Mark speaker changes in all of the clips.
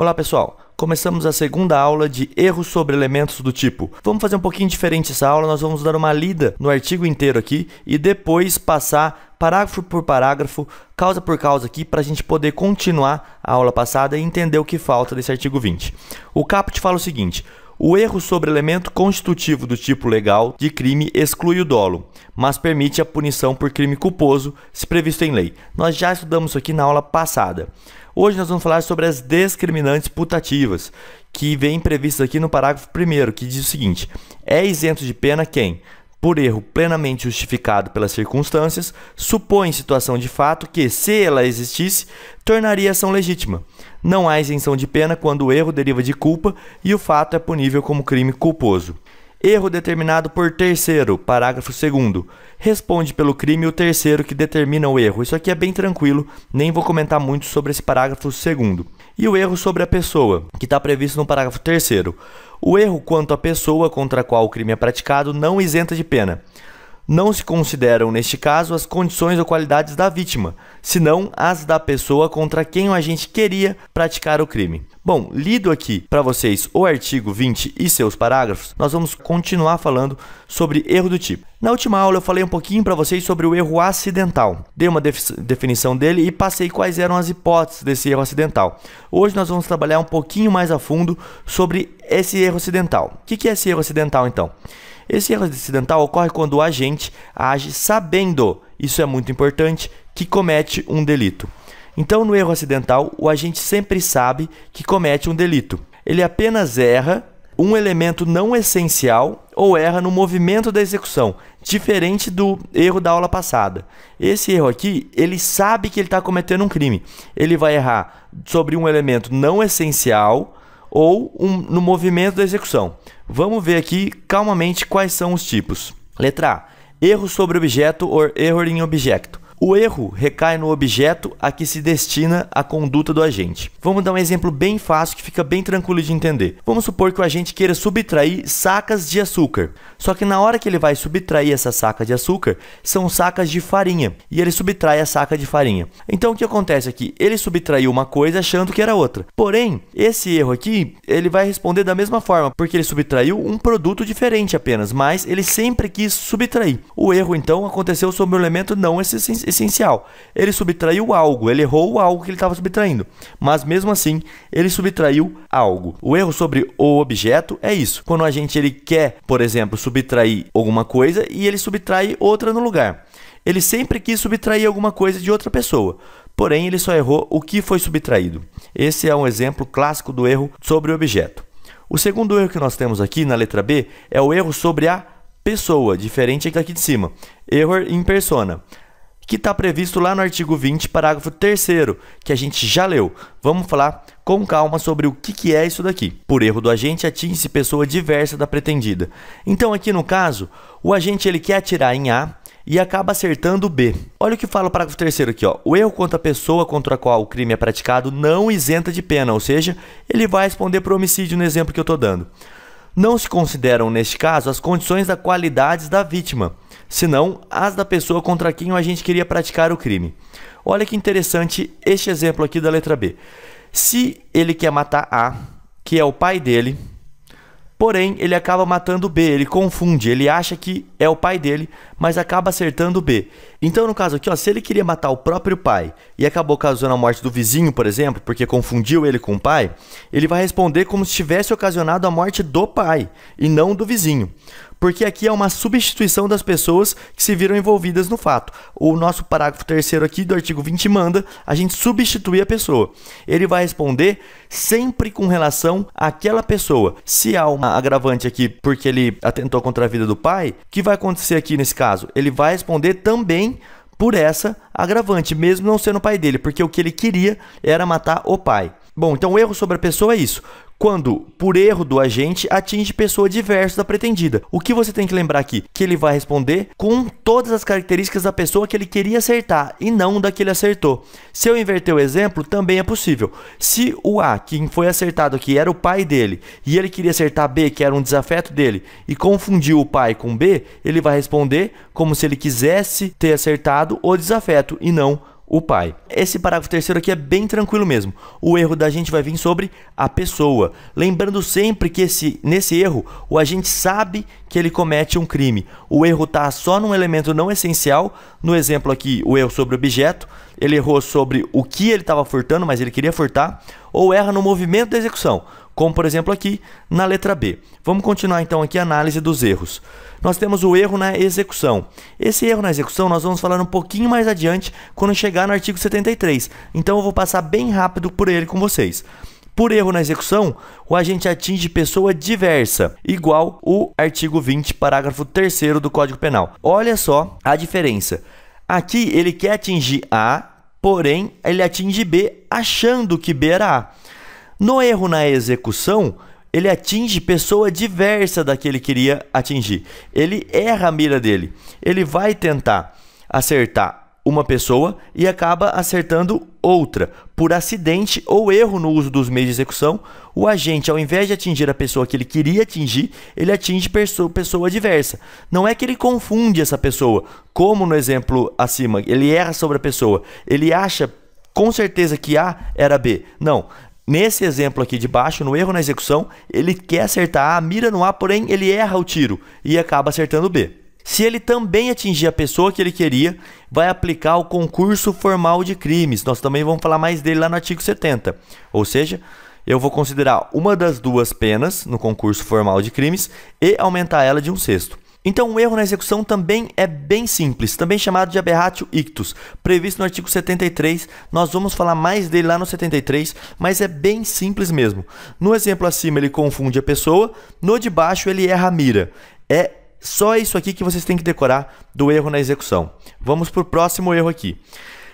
Speaker 1: Olá pessoal, começamos a segunda aula de erros sobre elementos do tipo. Vamos fazer um pouquinho diferente essa aula, nós vamos dar uma lida no artigo inteiro aqui e depois passar parágrafo por parágrafo, causa por causa aqui, para a gente poder continuar a aula passada e entender o que falta desse artigo 20. O caput fala o seguinte, o erro sobre elemento constitutivo do tipo legal de crime exclui o dolo, mas permite a punição por crime culposo, se previsto em lei. Nós já estudamos isso aqui na aula passada. Hoje nós vamos falar sobre as discriminantes putativas, que vem previstas aqui no parágrafo 1, que diz o seguinte: é isento de pena quem, por erro plenamente justificado pelas circunstâncias, supõe situação de fato que, se ela existisse, tornaria ação legítima. Não há isenção de pena quando o erro deriva de culpa e o fato é punível como crime culposo. Erro determinado por terceiro, parágrafo 2 responde pelo crime o terceiro que determina o erro. Isso aqui é bem tranquilo, nem vou comentar muito sobre esse parágrafo 2 E o erro sobre a pessoa, que está previsto no parágrafo 3 O erro quanto à pessoa contra a qual o crime é praticado não isenta de pena. Não se consideram, neste caso, as condições ou qualidades da vítima, senão as da pessoa contra quem o agente queria praticar o crime. Bom, lido aqui para vocês o artigo 20 e seus parágrafos, nós vamos continuar falando sobre erro do tipo. Na última aula eu falei um pouquinho para vocês sobre o erro acidental. Dei uma definição dele e passei quais eram as hipóteses desse erro acidental. Hoje nós vamos trabalhar um pouquinho mais a fundo sobre esse erro acidental. O que é esse erro acidental então? Esse erro acidental ocorre quando o agente age sabendo, isso é muito importante, que comete um delito. Então, no erro acidental, o agente sempre sabe que comete um delito. Ele apenas erra um elemento não essencial ou erra no movimento da execução, diferente do erro da aula passada. Esse erro aqui, ele sabe que ele está cometendo um crime. Ele vai errar sobre um elemento não essencial ou um, no movimento da execução. Vamos ver aqui calmamente quais são os tipos. Letra A: erro sobre objeto ou erro em objeto. O erro recai no objeto a que se destina a conduta do agente. Vamos dar um exemplo bem fácil que fica bem tranquilo de entender. Vamos supor que o agente queira subtrair sacas de açúcar. Só que na hora que ele vai subtrair essas sacas de açúcar, são sacas de farinha. E ele subtrai a saca de farinha. Então o que acontece aqui? Ele subtraiu uma coisa achando que era outra. Porém, esse erro aqui, ele vai responder da mesma forma, porque ele subtraiu um produto diferente apenas, mas ele sempre quis subtrair. O erro então aconteceu sobre o elemento não essencial essencial. Ele subtraiu algo, ele errou algo que ele estava subtraindo, mas mesmo assim ele subtraiu algo. O erro sobre o objeto é isso. Quando a gente ele quer, por exemplo, subtrair alguma coisa e ele subtrai outra no lugar. Ele sempre quis subtrair alguma coisa de outra pessoa, porém ele só errou o que foi subtraído. Esse é um exemplo clássico do erro sobre o objeto. O segundo erro que nós temos aqui na letra B é o erro sobre a pessoa, diferente daqui de cima. Error in persona que está previsto lá no artigo 20, parágrafo 3, que a gente já leu. Vamos falar com calma sobre o que, que é isso daqui. Por erro do agente, atinge-se pessoa diversa da pretendida. Então, aqui no caso, o agente ele quer atirar em A e acaba acertando B. Olha o que fala o parágrafo terceiro aqui, ó. O erro contra a pessoa contra a qual o crime é praticado não isenta de pena, ou seja, ele vai responder por homicídio no exemplo que eu estou dando. Não se consideram, neste caso, as condições da qualidade da vítima senão as da pessoa contra quem o agente queria praticar o crime. Olha que interessante este exemplo aqui da letra B. Se ele quer matar A, que é o pai dele, porém ele acaba matando B, ele confunde, ele acha que é o pai dele, mas acaba acertando B. Então, no caso aqui, ó, se ele queria matar o próprio pai e acabou causando a morte do vizinho, por exemplo, porque confundiu ele com o pai, ele vai responder como se tivesse ocasionado a morte do pai e não do vizinho porque aqui é uma substituição das pessoas que se viram envolvidas no fato. O nosso parágrafo terceiro aqui do artigo 20 manda a gente substituir a pessoa. Ele vai responder sempre com relação àquela pessoa. Se há uma agravante aqui porque ele atentou contra a vida do pai, o que vai acontecer aqui nesse caso? Ele vai responder também por essa agravante, mesmo não sendo o pai dele, porque o que ele queria era matar o pai. Bom, então o erro sobre a pessoa é isso quando, por erro do agente, atinge pessoa diversa da pretendida. O que você tem que lembrar aqui? Que ele vai responder com todas as características da pessoa que ele queria acertar e não da que ele acertou. Se eu inverter o exemplo, também é possível. Se o A, que foi acertado aqui, era o pai dele e ele queria acertar B, que era um desafeto dele, e confundiu o pai com B, ele vai responder como se ele quisesse ter acertado o desafeto e não o pai. Esse parágrafo terceiro aqui é bem tranquilo mesmo. O erro da gente vai vir sobre a pessoa. Lembrando sempre que esse, nesse erro, o agente sabe que ele comete um crime. O erro está só num elemento não essencial. No exemplo aqui, o erro sobre objeto. Ele errou sobre o que ele estava furtando, mas ele queria furtar. Ou erra no movimento da execução como por exemplo aqui na letra B. Vamos continuar então aqui a análise dos erros. Nós temos o erro na execução. Esse erro na execução nós vamos falar um pouquinho mais adiante quando chegar no artigo 73. Então eu vou passar bem rápido por ele com vocês. Por erro na execução, o agente atinge pessoa diversa, igual o artigo 20, parágrafo 3 do Código Penal. Olha só a diferença. Aqui ele quer atingir A, porém ele atinge B achando que B era A. No erro na execução, ele atinge pessoa diversa da que ele queria atingir. Ele erra a mira dele. Ele vai tentar acertar uma pessoa e acaba acertando outra. Por acidente ou erro no uso dos meios de execução, o agente, ao invés de atingir a pessoa que ele queria atingir, ele atinge pessoa diversa. Não é que ele confunde essa pessoa, como no exemplo acima, ele erra sobre a pessoa, ele acha com certeza que A era B. Não, Nesse exemplo aqui de baixo, no erro na execução, ele quer acertar A, mira no A, porém ele erra o tiro e acaba acertando B. Se ele também atingir a pessoa que ele queria, vai aplicar o concurso formal de crimes. Nós também vamos falar mais dele lá no artigo 70. Ou seja, eu vou considerar uma das duas penas no concurso formal de crimes e aumentar ela de um sexto. Então, o erro na execução também é bem simples, também chamado de aberratio ictus, previsto no artigo 73. Nós vamos falar mais dele lá no 73, mas é bem simples mesmo. No exemplo acima, ele confunde a pessoa, no de baixo, ele erra a mira. É só isso aqui que vocês têm que decorar do erro na execução. Vamos para o próximo erro aqui.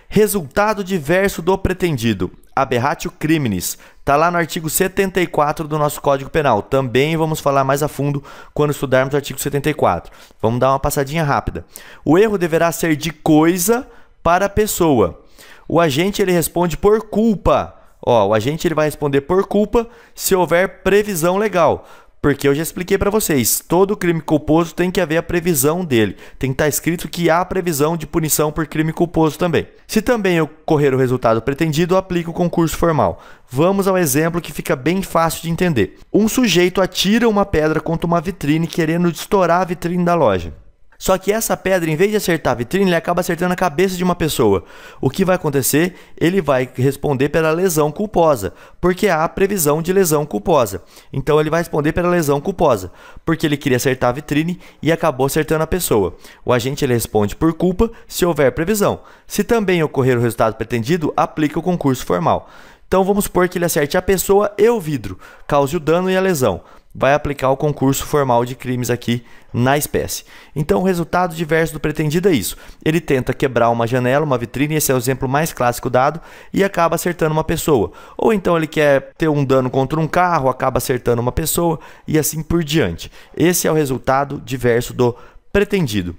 Speaker 1: Resultado diverso do pretendido. Aberratio criminis. Está lá no artigo 74 do nosso Código Penal. Também vamos falar mais a fundo quando estudarmos o artigo 74. Vamos dar uma passadinha rápida. O erro deverá ser de coisa para pessoa. O agente ele responde por culpa. Ó, o agente ele vai responder por culpa se houver previsão legal. Porque eu já expliquei para vocês, todo crime culposo tem que haver a previsão dele. Tem que estar tá escrito que há previsão de punição por crime culposo também. Se também ocorrer o resultado pretendido, aplica o concurso formal. Vamos ao exemplo que fica bem fácil de entender. Um sujeito atira uma pedra contra uma vitrine querendo estourar a vitrine da loja. Só que essa pedra, em vez de acertar a vitrine, ele acaba acertando a cabeça de uma pessoa. O que vai acontecer? Ele vai responder pela lesão culposa, porque há previsão de lesão culposa. Então ele vai responder pela lesão culposa, porque ele queria acertar a vitrine e acabou acertando a pessoa. O agente ele responde por culpa se houver previsão. Se também ocorrer o resultado pretendido, aplica o concurso formal. Então vamos supor que ele acerte a pessoa e o vidro, cause o dano e a lesão vai aplicar o concurso formal de crimes aqui na espécie. Então, o resultado diverso do pretendido é isso. Ele tenta quebrar uma janela, uma vitrine, esse é o exemplo mais clássico dado, e acaba acertando uma pessoa. Ou então ele quer ter um dano contra um carro, acaba acertando uma pessoa e assim por diante. Esse é o resultado diverso do pretendido.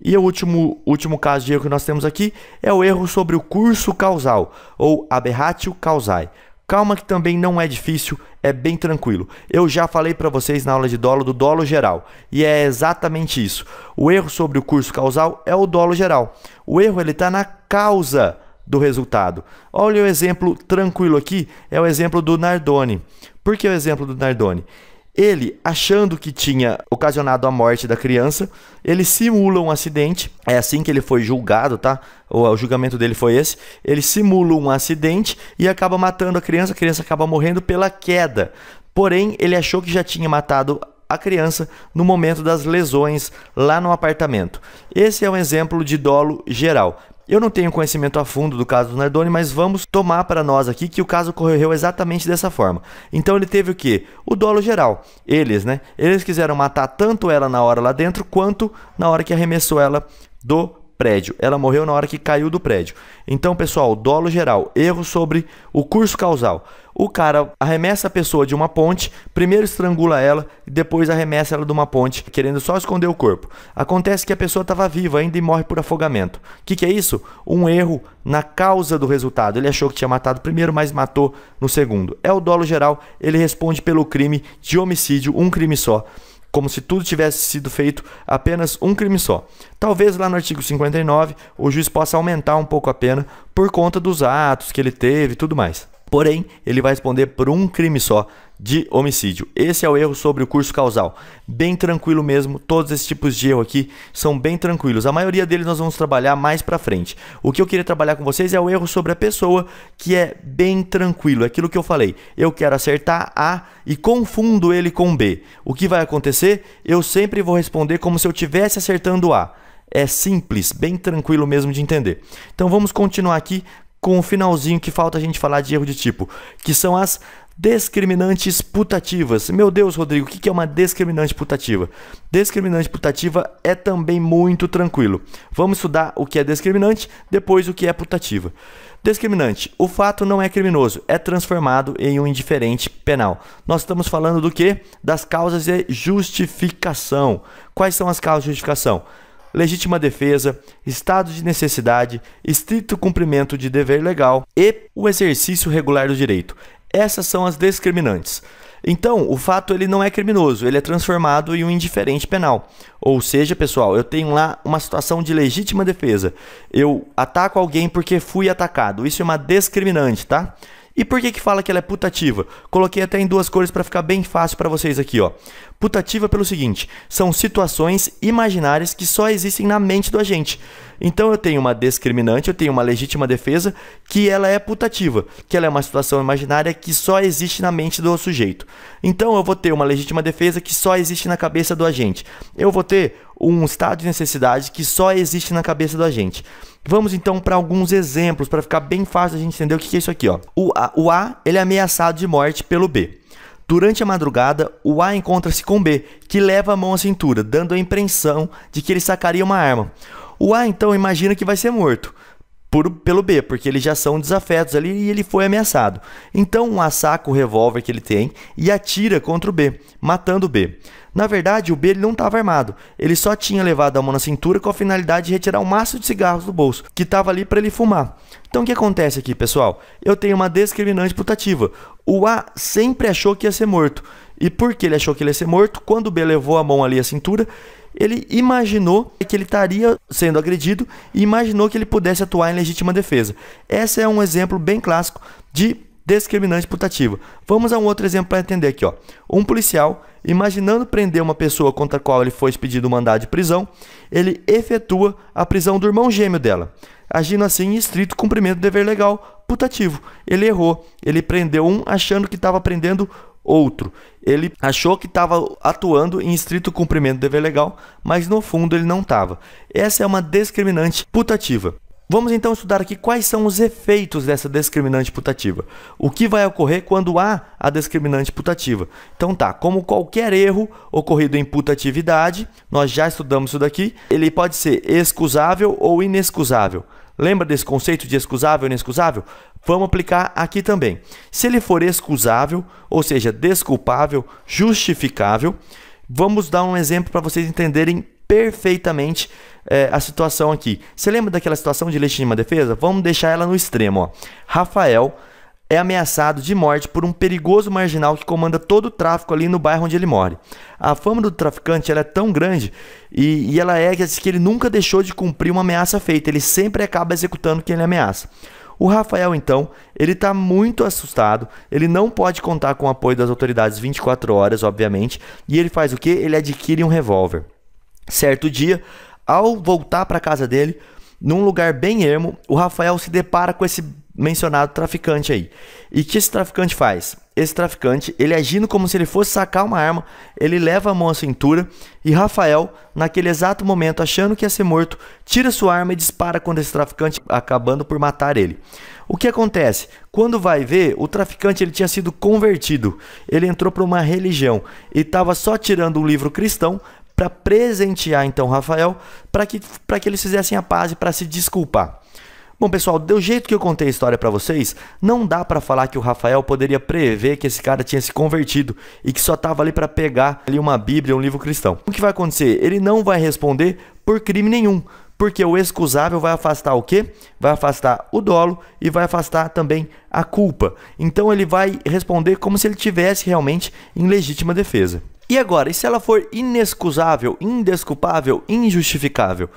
Speaker 1: E o último, último caso de erro que nós temos aqui é o erro sobre o curso causal, ou aberratio causae. Calma que também não é difícil, é bem tranquilo. Eu já falei para vocês na aula de dolo do dolo geral, e é exatamente isso. O erro sobre o curso causal é o dolo geral. O erro ele está na causa do resultado. Olha o exemplo tranquilo aqui, é o exemplo do Nardoni. Por que o exemplo do Nardoni? Ele, achando que tinha ocasionado a morte da criança, ele simula um acidente. É assim que ele foi julgado, tá? O, o julgamento dele foi esse. Ele simula um acidente e acaba matando a criança. A criança acaba morrendo pela queda. Porém, ele achou que já tinha matado a criança no momento das lesões lá no apartamento. Esse é um exemplo de dolo geral. Eu não tenho conhecimento a fundo do caso do Nardoni, mas vamos tomar para nós aqui que o caso ocorreu exatamente dessa forma. Então ele teve o quê? O dolo geral. Eles, né? Eles quiseram matar tanto ela na hora lá dentro quanto na hora que arremessou ela do prédio. Ela morreu na hora que caiu do prédio. Então, pessoal, dolo geral, erro sobre o curso causal. O cara arremessa a pessoa de uma ponte, primeiro estrangula ela e depois arremessa ela de uma ponte, querendo só esconder o corpo. Acontece que a pessoa estava viva ainda e morre por afogamento. O que, que é isso? Um erro na causa do resultado. Ele achou que tinha matado primeiro, mas matou no segundo. É o dolo geral, ele responde pelo crime de homicídio, um crime só como se tudo tivesse sido feito apenas um crime só. Talvez lá no artigo 59 o juiz possa aumentar um pouco a pena por conta dos atos que ele teve e tudo mais. Porém, ele vai responder por um crime só de homicídio. Esse é o erro sobre o curso causal. Bem tranquilo mesmo, todos esses tipos de erro aqui são bem tranquilos. A maioria deles nós vamos trabalhar mais para frente. O que eu queria trabalhar com vocês é o erro sobre a pessoa, que é bem tranquilo. É aquilo que eu falei. Eu quero acertar A e confundo ele com B. O que vai acontecer? Eu sempre vou responder como se eu estivesse acertando A. É simples, bem tranquilo mesmo de entender. Então vamos continuar aqui com o um finalzinho que falta a gente falar de erro de tipo, que são as discriminantes putativas. Meu Deus, Rodrigo, o que é uma discriminante putativa? Discriminante putativa é também muito tranquilo. Vamos estudar o que é discriminante, depois o que é putativa. Discriminante: o fato não é criminoso, é transformado em um indiferente penal. Nós estamos falando do que? Das causas de justificação. Quais são as causas de justificação? legítima defesa, estado de necessidade, estrito cumprimento de dever legal e o exercício regular do direito. Essas são as discriminantes. Então, o fato ele não é criminoso, ele é transformado em um indiferente penal. Ou seja, pessoal, eu tenho lá uma situação de legítima defesa. Eu ataco alguém porque fui atacado. Isso é uma discriminante, tá? E por que que fala que ela é putativa? Coloquei até em duas cores para ficar bem fácil para vocês aqui, ó. Putativa pelo seguinte: são situações imaginárias que só existem na mente do agente. Então eu tenho uma discriminante, eu tenho uma legítima defesa que ela é putativa, que ela é uma situação imaginária que só existe na mente do sujeito. Então eu vou ter uma legítima defesa que só existe na cabeça do agente. Eu vou ter um estado de necessidade que só existe na cabeça do agente. Vamos então para alguns exemplos para ficar bem fácil a gente entender o que é isso aqui, ó. O A, o a ele é ameaçado de morte pelo B. Durante a madrugada, o A encontra-se com B, que leva a mão à cintura, dando a impressão de que ele sacaria uma arma. O A então imagina que vai ser morto, por, pelo B, porque eles já são desafetos ali e ele foi ameaçado. Então o assaca o revólver que ele tem e atira contra o B, matando o B. Na verdade, o B ele não estava armado, ele só tinha levado a mão na cintura com a finalidade de retirar um maço de cigarros do bolso, que estava ali para ele fumar. Então o que acontece aqui, pessoal? Eu tenho uma discriminante putativa. O A sempre achou que ia ser morto. E por que ele achou que ele ia ser morto? Quando o B levou a mão ali à cintura, ele imaginou que ele estaria sendo agredido e imaginou que ele pudesse atuar em legítima defesa. Esse é um exemplo bem clássico de discriminante putativo. Vamos a um outro exemplo para entender aqui. Ó. Um policial, imaginando prender uma pessoa contra a qual ele foi expedido o mandado de prisão, ele efetua a prisão do irmão gêmeo dela, agindo assim em estrito cumprimento do dever legal putativo. Ele errou, ele prendeu um achando que estava prendendo Outro, ele achou que estava atuando em estrito cumprimento do dever legal, mas no fundo ele não estava. Essa é uma discriminante putativa. Vamos então estudar aqui quais são os efeitos dessa discriminante putativa. O que vai ocorrer quando há a discriminante putativa? Então tá, como qualquer erro ocorrido em putatividade, nós já estudamos isso daqui, ele pode ser excusável ou inexcusável. Lembra desse conceito de excusável e inexcusável? Vamos aplicar aqui também. Se ele for excusável, ou seja, desculpável, justificável, vamos dar um exemplo para vocês entenderem perfeitamente é, a situação aqui. Você lembra daquela situação de legítima defesa? Vamos deixar ela no extremo. Ó. Rafael é ameaçado de morte por um perigoso marginal que comanda todo o tráfico ali no bairro onde ele mora. A fama do traficante é tão grande e, e ela é assim, que, ele nunca deixou de cumprir uma ameaça feita, ele sempre acaba executando quem ele ameaça. O Rafael, então, ele está muito assustado, ele não pode contar com o apoio das autoridades 24 horas, obviamente, e ele faz o que? Ele adquire um revólver. Certo dia, ao voltar para casa dele, num lugar bem ermo, o Rafael se depara com esse mencionado traficante aí. E que esse traficante faz? Esse traficante, ele agindo como se ele fosse sacar uma arma, ele leva a mão à cintura e Rafael, naquele exato momento, achando que ia ser morto, tira sua arma e dispara contra esse traficante, acabando por matar ele. O que acontece? Quando vai ver, o traficante ele tinha sido convertido. Ele entrou para uma religião e estava só tirando um livro cristão para presentear então Rafael, para que, que eles fizessem a paz e para se desculpar. Bom, pessoal, do jeito que eu contei a história para vocês, não dá para falar que o Rafael poderia prever que esse cara tinha se convertido e que só tava ali para pegar ali uma Bíblia, um livro cristão. O que vai acontecer? Ele não vai responder por crime nenhum, porque o excusável vai afastar o quê? Vai afastar o dolo e vai afastar também a culpa. Então ele vai responder como se ele tivesse realmente em legítima defesa. E agora, e se ela for inexcusável, indesculpável, injustificável?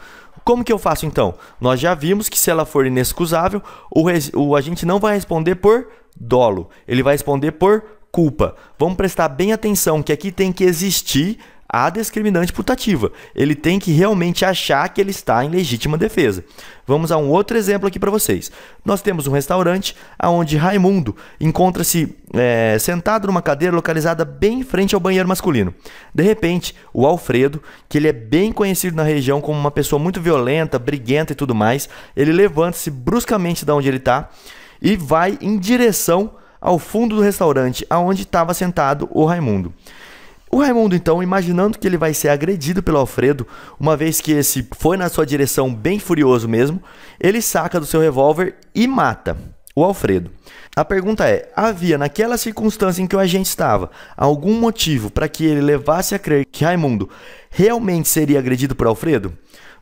Speaker 1: Como que eu faço então? Nós já vimos que se ela for inexcusável, o, o agente não vai responder por dolo, ele vai responder por culpa. Vamos prestar bem atenção que aqui tem que existir a discriminante putativa. Ele tem que realmente achar que ele está em legítima defesa. Vamos a um outro exemplo aqui para vocês. Nós temos um restaurante onde Raimundo encontra-se é, sentado numa cadeira localizada bem em frente ao banheiro masculino. De repente, o Alfredo, que ele é bem conhecido na região como uma pessoa muito violenta, briguenta e tudo mais, ele levanta-se bruscamente de onde ele está e vai em direção ao fundo do restaurante aonde estava sentado o Raimundo. O Raimundo, então, imaginando que ele vai ser agredido pelo Alfredo, uma vez que esse foi na sua direção bem furioso mesmo, ele saca do seu revólver e mata o Alfredo. A pergunta é: havia naquela circunstância em que o agente estava algum motivo para que ele levasse a crer que Raimundo realmente seria agredido por Alfredo?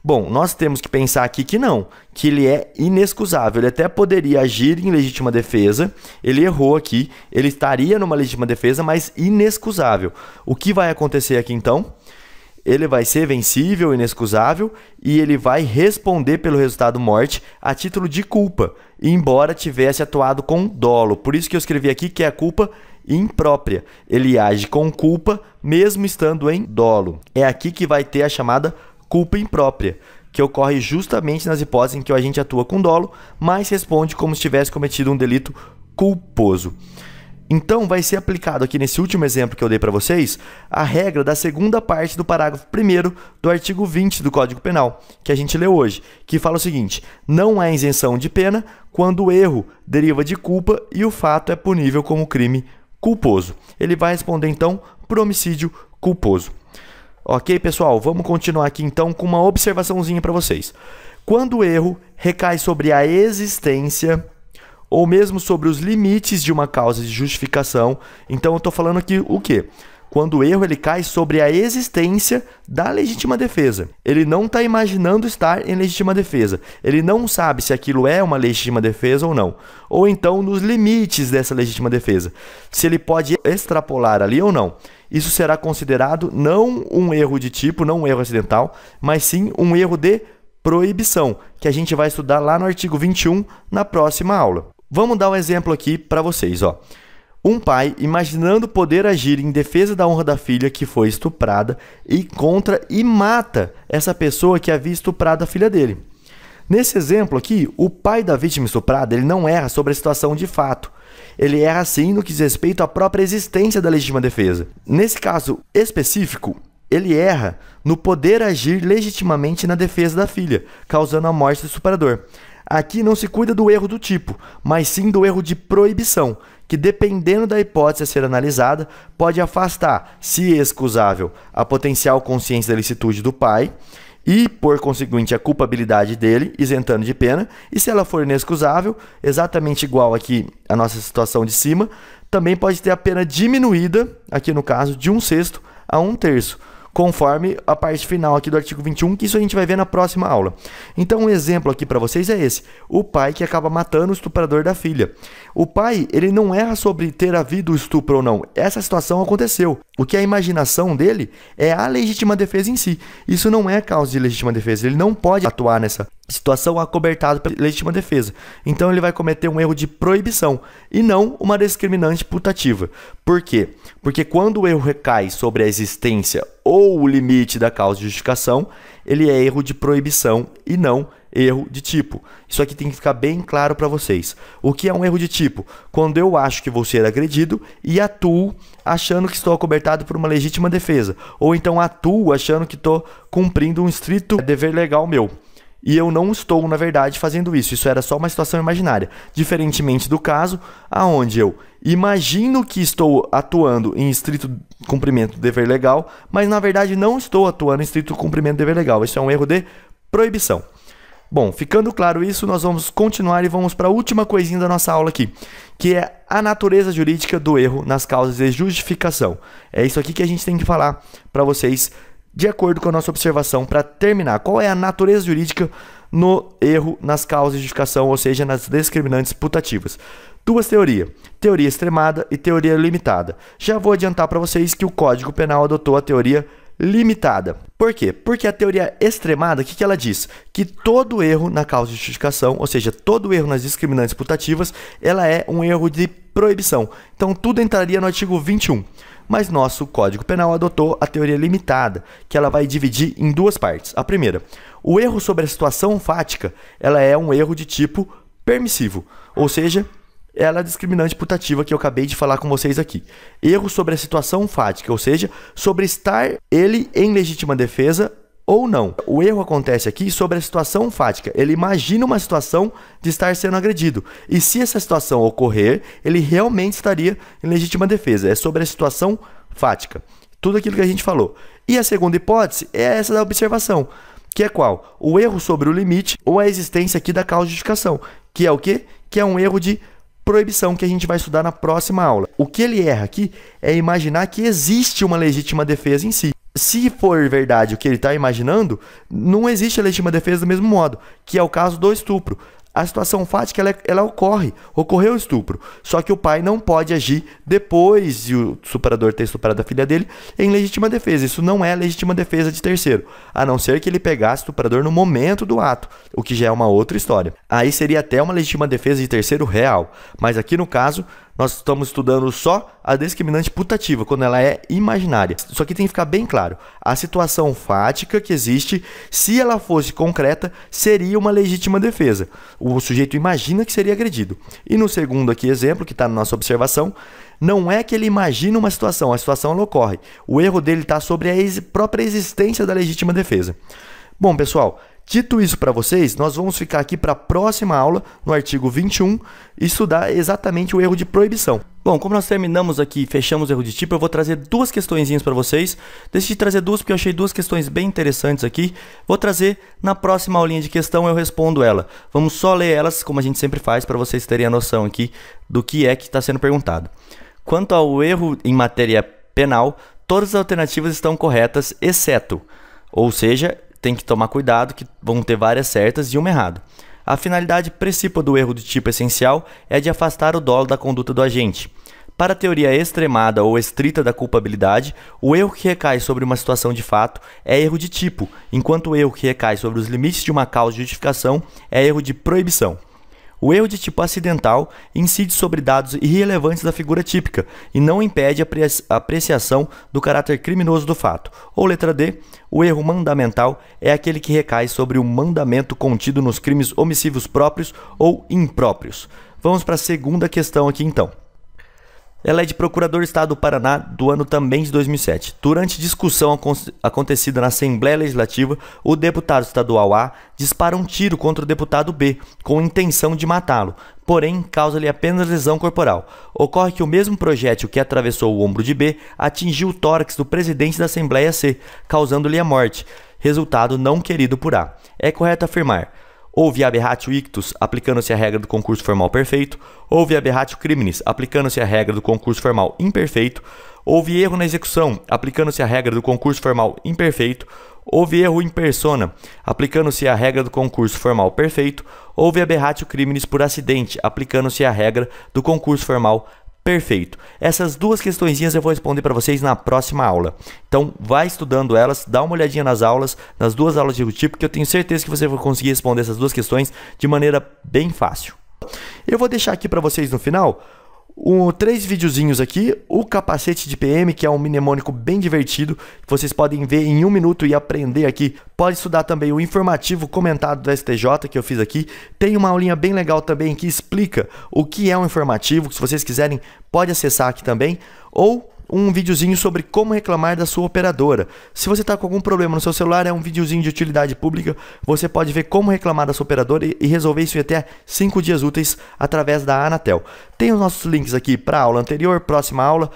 Speaker 1: Bom, nós temos que pensar aqui que não, que ele é inexcusável. Ele até poderia agir em legítima defesa, ele errou aqui, ele estaria numa legítima defesa, mas inexcusável. O que vai acontecer aqui então? ele vai ser vencível, inexcusável e ele vai responder pelo resultado morte a título de culpa, embora tivesse atuado com dolo. Por isso que eu escrevi aqui que é a culpa imprópria. Ele age com culpa mesmo estando em dolo. É aqui que vai ter a chamada culpa imprópria, que ocorre justamente nas hipóteses em que o agente atua com dolo, mas responde como se tivesse cometido um delito culposo. Então, vai ser aplicado aqui nesse último exemplo que eu dei para vocês a regra da segunda parte do parágrafo 1 do artigo 20 do Código Penal, que a gente leu hoje, que fala o seguinte: não há isenção de pena quando o erro deriva de culpa e o fato é punível como crime culposo. Ele vai responder então por homicídio culposo. Ok, pessoal? Vamos continuar aqui então com uma observaçãozinha para vocês. Quando o erro recai sobre a existência ou mesmo sobre os limites de uma causa de justificação, então eu estou falando aqui o quê? quando o erro ele cai sobre a existência da legítima defesa. Ele não está imaginando estar em legítima defesa. Ele não sabe se aquilo é uma legítima defesa ou não. Ou então nos limites dessa legítima defesa. Se ele pode extrapolar ali ou não. Isso será considerado não um erro de tipo, não um erro acidental, mas sim um erro de proibição, que a gente vai estudar lá no artigo 21 na próxima aula. Vamos dar um exemplo aqui para vocês, ó. Um pai, imaginando poder agir em defesa da honra da filha que foi estuprada, encontra e mata essa pessoa que havia estuprado a filha dele. Nesse exemplo aqui, o pai da vítima estuprada ele não erra sobre a situação de fato. Ele erra sim no que diz respeito à própria existência da legítima defesa. Nesse caso específico, ele erra no poder agir legitimamente na defesa da filha, causando a morte do estuprador. Aqui não se cuida do erro do tipo, mas sim do erro de proibição, que, dependendo da hipótese a ser analisada, pode afastar, se excusável, a potencial consciência da licitude do pai e, por conseguinte, a culpabilidade dele, isentando de pena, e se ela for inexcusável, exatamente igual aqui a nossa situação de cima, também pode ter a pena diminuída, aqui no caso, de um sexto a um terço conforme a parte final aqui do artigo 21, que isso a gente vai ver na próxima aula. Então, um exemplo aqui para vocês é esse: o pai que acaba matando o estuprador da filha. O pai, ele não erra sobre ter havido estupro ou não. Essa situação aconteceu. O que é a imaginação dele é a legítima defesa em si. Isso não é causa de legítima defesa. Ele não pode atuar nessa situação acobertada pela legítima defesa. Então ele vai cometer um erro de proibição e não uma discriminante putativa. Por quê? Porque quando o erro recai sobre a existência ou o limite da causa de justificação, ele é erro de proibição e não erro de tipo. Isso aqui tem que ficar bem claro para vocês. O que é um erro de tipo? Quando eu acho que vou ser agredido e atuo achando que estou acobertado por uma legítima defesa, ou então atuo achando que estou cumprindo um estrito dever legal meu. E eu não estou, na verdade, fazendo isso. Isso era só uma situação imaginária. Diferentemente do caso, aonde eu imagino que estou atuando em estrito cumprimento do dever legal, mas na verdade não estou atuando em estrito cumprimento do dever legal. Isso é um erro de proibição. Bom, ficando claro isso, nós vamos continuar e vamos para a última coisinha da nossa aula aqui, que é a natureza jurídica do erro nas causas de justificação. É isso aqui que a gente tem que falar para vocês de acordo com a nossa observação para terminar qual é a natureza jurídica no erro nas causas de justificação, ou seja, nas discriminantes putativas. Duas teorias, teoria extremada e teoria limitada. Já vou adiantar para vocês que o Código Penal adotou a teoria limitada. Por quê? Porque a teoria extremada, o que, que ela diz? Que todo erro na causa de justificação, ou seja, todo erro nas discriminantes putativas, ela é um erro de proibição. Então tudo entraria no artigo 21 mas nosso Código Penal adotou a teoria limitada, que ela vai dividir em duas partes. A primeira, o erro sobre a situação fática, ela é um erro de tipo permissivo, ou seja, ela é discriminante putativa que eu acabei de falar com vocês aqui. Erro sobre a situação fática, ou seja, sobre estar ele em legítima defesa ou não. O erro acontece aqui sobre a situação fática. Ele imagina uma situação de estar sendo agredido. E se essa situação ocorrer, ele realmente estaria em legítima defesa. É sobre a situação fática. Tudo aquilo que a gente falou. E a segunda hipótese é essa da observação, que é qual? O erro sobre o limite ou a existência aqui da causa de justificação, que é o quê? Que é um erro de proibição que a gente vai estudar na próxima aula. O que ele erra aqui é imaginar que existe uma legítima defesa em si se for verdade o que ele está imaginando, não existe a legítima defesa do mesmo modo, que é o caso do estupro. A situação fática ela, é, ela ocorre, ocorreu o estupro, só que o pai não pode agir depois de o superador ter estuprado a filha dele em legítima defesa. Isso não é legítima defesa de terceiro, a não ser que ele pegasse o estuprador no momento do ato, o que já é uma outra história. Aí seria até uma legítima defesa de terceiro real, mas aqui no caso nós estamos estudando só a discriminante putativa, quando ela é imaginária. Só que tem que ficar bem claro. A situação fática que existe, se ela fosse concreta, seria uma legítima defesa. O sujeito imagina que seria agredido. E no segundo aqui exemplo, que está na nossa observação, não é que ele imagina uma situação, a situação ocorre. O erro dele está sobre a própria existência da legítima defesa. Bom, pessoal, Dito isso para vocês, nós vamos ficar aqui para a próxima aula, no artigo 21, e estudar exatamente o erro de proibição. Bom, como nós terminamos aqui e fechamos o erro de tipo, eu vou trazer duas questõezinhas para vocês. Decidi trazer duas porque eu achei duas questões bem interessantes aqui. Vou trazer na próxima aulinha de questão, eu respondo ela. Vamos só ler elas, como a gente sempre faz, para vocês terem a noção aqui do que é que está sendo perguntado. Quanto ao erro em matéria penal, todas as alternativas estão corretas, exceto, ou seja, tem que tomar cuidado que vão ter várias certas e uma errada. A finalidade principal do erro de tipo essencial é de afastar o dolo da conduta do agente. Para a teoria extremada ou estrita da culpabilidade, o erro que recai sobre uma situação de fato é erro de tipo, enquanto o erro que recai sobre os limites de uma causa de justificação é erro de proibição. O erro de tipo acidental incide sobre dados irrelevantes da figura típica e não impede a apreciação do caráter criminoso do fato. Ou letra D, o erro mandamental é aquele que recai sobre o mandamento contido nos crimes omissivos próprios ou impróprios. Vamos para a segunda questão aqui então. Ela é de Procurador do Estado do Paraná do ano também de 2007. Durante discussão acontecida na Assembleia Legislativa, o deputado estadual A dispara um tiro contra o deputado B, com intenção de matá-lo, porém causa-lhe apenas lesão corporal. Ocorre que o mesmo projétil que atravessou o ombro de B atingiu o tórax do presidente da Assembleia C, causando-lhe a morte, resultado não querido por A. É correto afirmar ou via aberratio ictus, aplicando-se a regra do concurso formal perfeito, ou via aberratio criminis, aplicando-se a regra do concurso formal imperfeito, houve erro na execução, aplicando-se a regra do concurso formal imperfeito, houve erro in persona, aplicando-se a regra do concurso formal perfeito, houve aberratio criminis por acidente, aplicando-se a regra do concurso formal Perfeito. Essas duas questõezinhas eu vou responder para vocês na próxima aula. Então, vai estudando elas, dá uma olhadinha nas aulas, nas duas aulas de tipo, porque eu tenho certeza que você vai conseguir responder essas duas questões de maneira bem fácil. Eu vou deixar aqui para vocês no final um, três videozinhos aqui, o capacete de PM, que é um mnemônico bem divertido, que vocês podem ver em um minuto e aprender aqui. Pode estudar também o informativo comentado do STJ que eu fiz aqui. Tem uma aulinha bem legal também que explica o que é um informativo, que se vocês quiserem pode acessar aqui também. Ou um videozinho sobre como reclamar da sua operadora. Se você está com algum problema no seu celular, é um videozinho de utilidade pública. Você pode ver como reclamar da sua operadora e resolver isso em até 5 dias úteis através da Anatel. Tem os nossos links aqui para a aula anterior, próxima aula.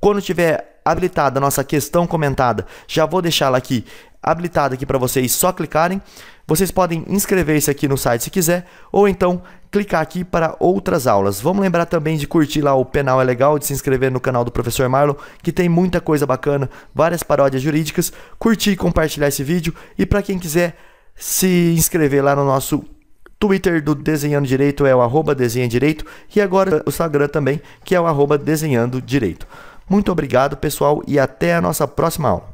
Speaker 1: Quando tiver habilitada a nossa questão comentada. Já vou deixá-la aqui habilitada aqui para vocês só clicarem. Vocês podem inscrever-se aqui no site se quiser, ou então clicar aqui para outras aulas. Vamos lembrar também de curtir lá o Penal é Legal, de se inscrever no canal do Professor Marlon, que tem muita coisa bacana, várias paródias jurídicas. Curtir e compartilhar esse vídeo. E para quem quiser se inscrever lá no nosso Twitter do Desenhando Direito é o arroba Desenha Direito e agora o Instagram também, que é o arroba Desenhando Direito. Muito obrigado, pessoal, e até a nossa próxima aula.